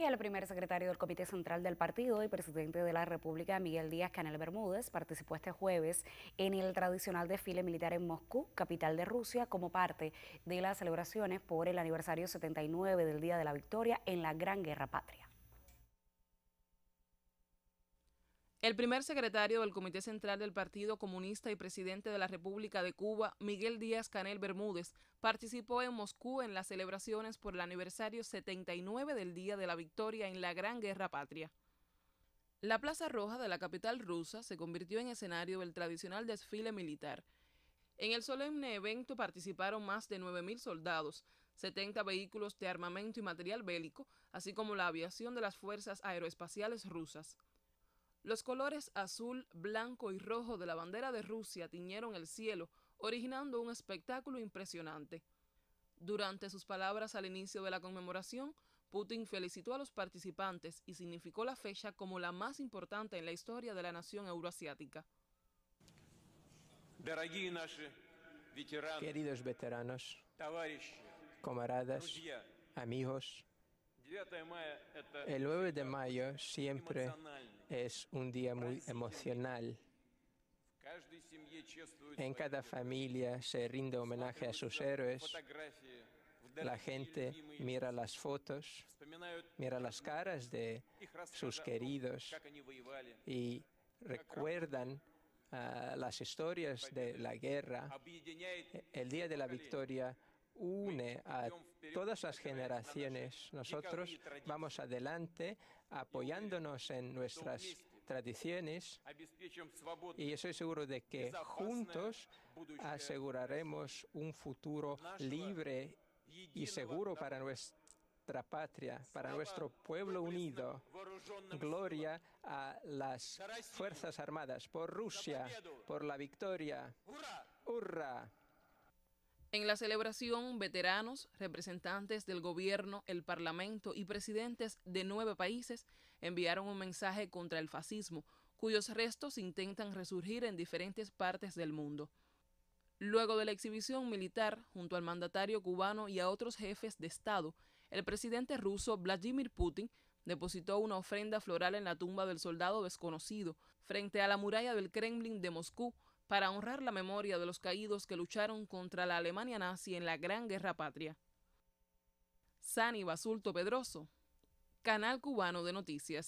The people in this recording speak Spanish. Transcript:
Y el primer secretario del Comité Central del Partido y presidente de la República, Miguel Díaz Canel Bermúdez, participó este jueves en el tradicional desfile militar en Moscú, capital de Rusia, como parte de las celebraciones por el aniversario 79 del Día de la Victoria en la Gran Guerra Patria. El primer secretario del Comité Central del Partido Comunista y presidente de la República de Cuba, Miguel Díaz Canel Bermúdez, participó en Moscú en las celebraciones por el aniversario 79 del Día de la Victoria en la Gran Guerra Patria. La Plaza Roja de la capital rusa se convirtió en escenario del tradicional desfile militar. En el solemne evento participaron más de 9.000 soldados, 70 vehículos de armamento y material bélico, así como la aviación de las fuerzas aeroespaciales rusas. Los colores azul, blanco y rojo de la bandera de Rusia tiñeron el cielo, originando un espectáculo impresionante. Durante sus palabras al inicio de la conmemoración, Putin felicitó a los participantes y significó la fecha como la más importante en la historia de la nación euroasiática. Queridos veteranos, camaradas, amigos, este, El 9 de este, mayo este, siempre es un día muy emocional. En cada familia se rinde homenaje a sus héroes. La gente mira las fotos, mira las caras de sus queridos y recuerdan ah, las historias de la guerra. El día de la victoria une a todas las generaciones. Nosotros vamos adelante apoyándonos en nuestras tradiciones y estoy seguro de que juntos aseguraremos un futuro libre y seguro para nuestra patria, para nuestro pueblo unido. Gloria a las Fuerzas Armadas, por Rusia, por la victoria. ¡Hurra! En la celebración, veteranos, representantes del gobierno, el parlamento y presidentes de nueve países enviaron un mensaje contra el fascismo, cuyos restos intentan resurgir en diferentes partes del mundo. Luego de la exhibición militar, junto al mandatario cubano y a otros jefes de Estado, el presidente ruso Vladimir Putin depositó una ofrenda floral en la tumba del soldado desconocido, frente a la muralla del Kremlin de Moscú, para honrar la memoria de los caídos que lucharon contra la Alemania nazi en la Gran Guerra Patria. Sani Basulto Pedroso, Canal Cubano de Noticias.